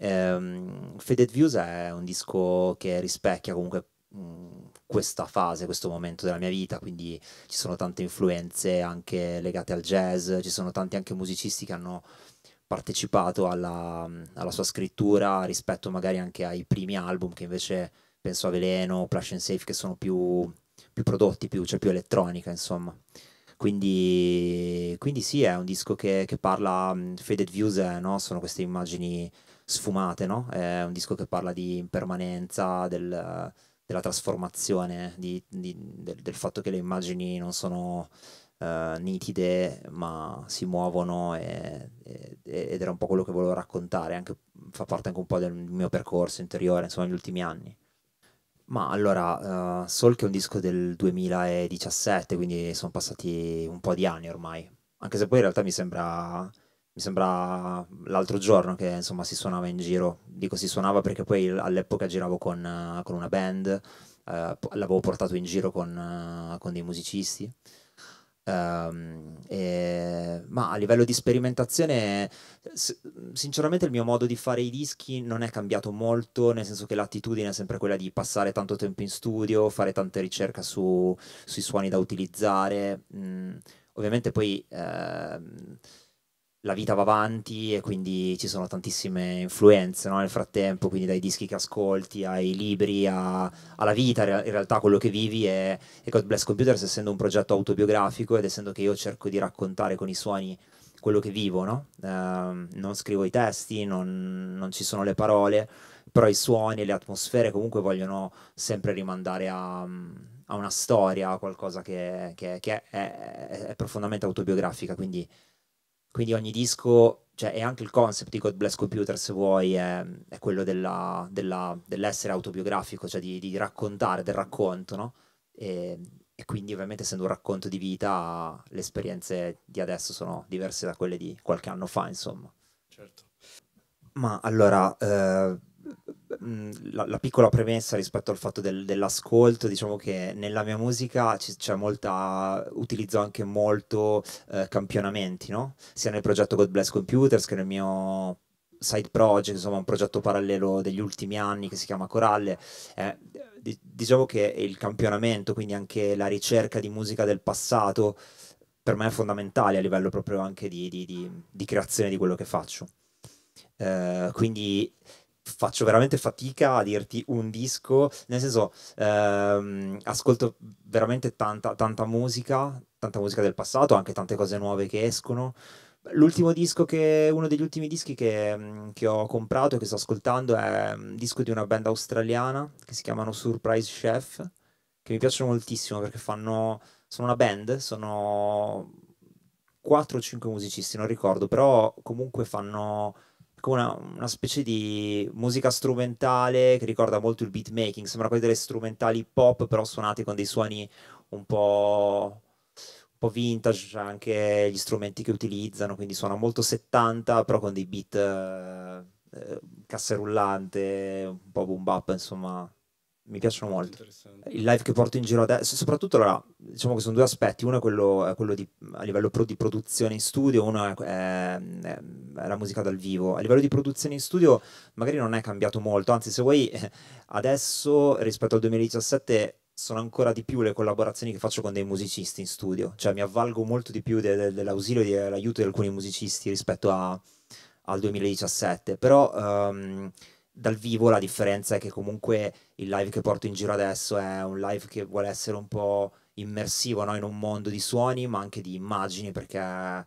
Um, Faded Views è un disco che rispecchia comunque mm, questa fase, questo momento della mia vita, quindi ci sono tante influenze anche legate al jazz, ci sono tanti anche musicisti che hanno partecipato alla, mm, alla sua scrittura rispetto magari anche ai primi album che invece penso a Veleno, Plush and Safe che sono più, più prodotti, più, cioè più elettronica insomma. Quindi, quindi, sì, è un disco che, che parla, mm, Faded Views, eh, no? sono queste immagini sfumate, no? È un disco che parla di impermanenza, del, della trasformazione, di, di, del, del, fatto che le immagini non sono uh, nitide ma si muovono e, e, ed era un po' quello che volevo raccontare, anche, fa parte anche un po' del mio percorso interiore, insomma, negli ultimi anni. Ma allora, uh, Soul che è un disco del 2017, quindi sono passati un po' di anni ormai, anche se poi in realtà mi sembra mi sembra l'altro giorno che insomma si suonava in giro, dico si suonava perché poi all'epoca giravo con, eh, con una band, eh, l'avevo portato in giro con, eh, con dei musicisti. Um, e, ma a livello di sperimentazione, sinceramente il mio modo di fare i dischi non è cambiato molto, nel senso che l'attitudine è sempre quella di passare tanto tempo in studio, fare tante ricerche su, sui suoni da utilizzare. Mm, ovviamente poi... Eh, la vita va avanti e quindi ci sono tantissime influenze no? nel frattempo, quindi dai dischi che ascolti, ai libri, a, alla vita, in realtà quello che vivi è, è God Bless Computers, essendo un progetto autobiografico ed essendo che io cerco di raccontare con i suoni quello che vivo, no? eh, non scrivo i testi, non, non, ci sono le parole, però i suoni e le atmosfere comunque vogliono sempre rimandare a, a una storia, a qualcosa che, che, che è, è, è profondamente autobiografica, quindi quindi ogni disco, cioè, è anche il concept di God Bless Computer, se vuoi, è, è quello della, della, dell'essere autobiografico, cioè di, di, raccontare, del racconto, no? E, e quindi ovviamente essendo un racconto di vita, le esperienze di adesso sono diverse da quelle di qualche anno fa, insomma. Certo. Ma allora, eh, Mm, la, la, piccola premessa rispetto al fatto del, dell'ascolto, diciamo che nella mia musica c'è molta, utilizzo anche molto eh, campionamenti, no? Sia nel progetto God Bless Computers che nel mio side project, insomma un progetto parallelo degli ultimi anni che si chiama Coralle. Eh, diciamo che il campionamento, quindi anche la ricerca di musica del passato, per me è fondamentale a livello proprio anche di, di, di, di creazione di quello che faccio. Eh, quindi faccio veramente fatica a dirti un disco, nel senso ehm, ascolto veramente tanta, tanta musica, tanta musica del passato, anche tante cose nuove che escono. L'ultimo disco che, uno degli ultimi dischi che, mm, che ho comprato e che sto ascoltando è mm, un disco di una band australiana che si chiamano Surprise Chef, che mi piacciono moltissimo perché fanno, sono una band, sono 4 o 5 musicisti, non ricordo, però comunque fanno come una, una, specie di musica strumentale che ricorda molto il beatmaking, sembra quasi delle strumentali pop però suonate con dei suoni un po', un po', vintage, cioè anche gli strumenti che utilizzano, quindi suona molto 70 però con dei beat eh, eh, casserullante, un po' boom bap, insomma mi piacciono molto. Il live che porto in giro adesso, soprattutto allora, diciamo che sono due aspetti, uno è quello, quello di, a livello pro, di produzione in studio, uno è, è, è, la musica dal vivo. A livello di produzione in studio magari non è cambiato molto, anzi se vuoi adesso rispetto al 2017 sono ancora di più le collaborazioni che faccio con dei musicisti in studio, cioè mi avvalgo molto di più de, de, dell'ausilio e dell'aiuto di alcuni musicisti rispetto a, al 2017, però... Um, dal vivo la differenza è che comunque il live che porto in giro adesso è un live che vuole essere un po' immersivo no? in un mondo di suoni ma anche di immagini perché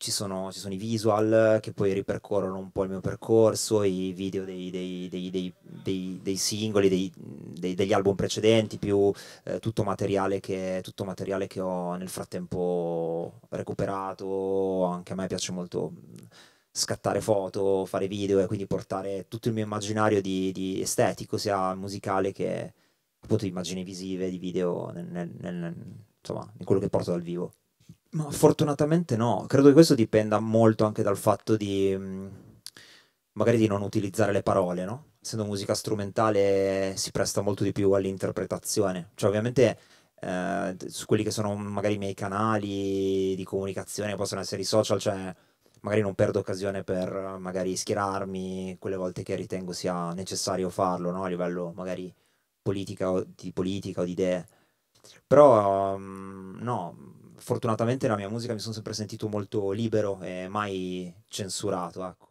ci sono, ci sono, i visual che poi ripercorrono un po' il mio percorso, i video dei, dei, dei, dei singoli, degli album precedenti, più eh, tutto, materiale che, tutto, materiale che, ho nel frattempo recuperato, anche a me piace molto scattare foto, fare video e quindi portare tutto il mio immaginario di, di estetico, sia musicale che appunto di immagini visive, di video, nel, nel, nel, insomma, in quello che porto dal vivo. Ma fortunatamente no, credo che questo dipenda molto anche dal fatto di mm, magari di non utilizzare le parole, no? Essendo musica strumentale si presta molto di più all'interpretazione, cioè ovviamente eh, su quelli che sono magari i miei canali di comunicazione, possono essere i social, cioè magari non perdo occasione per magari schierarmi quelle volte che ritengo sia necessario farlo, no? a livello magari politica o, di politica o di idee. Però um, no, fortunatamente nella mia musica mi sono sempre sentito molto libero e mai censurato, ecco.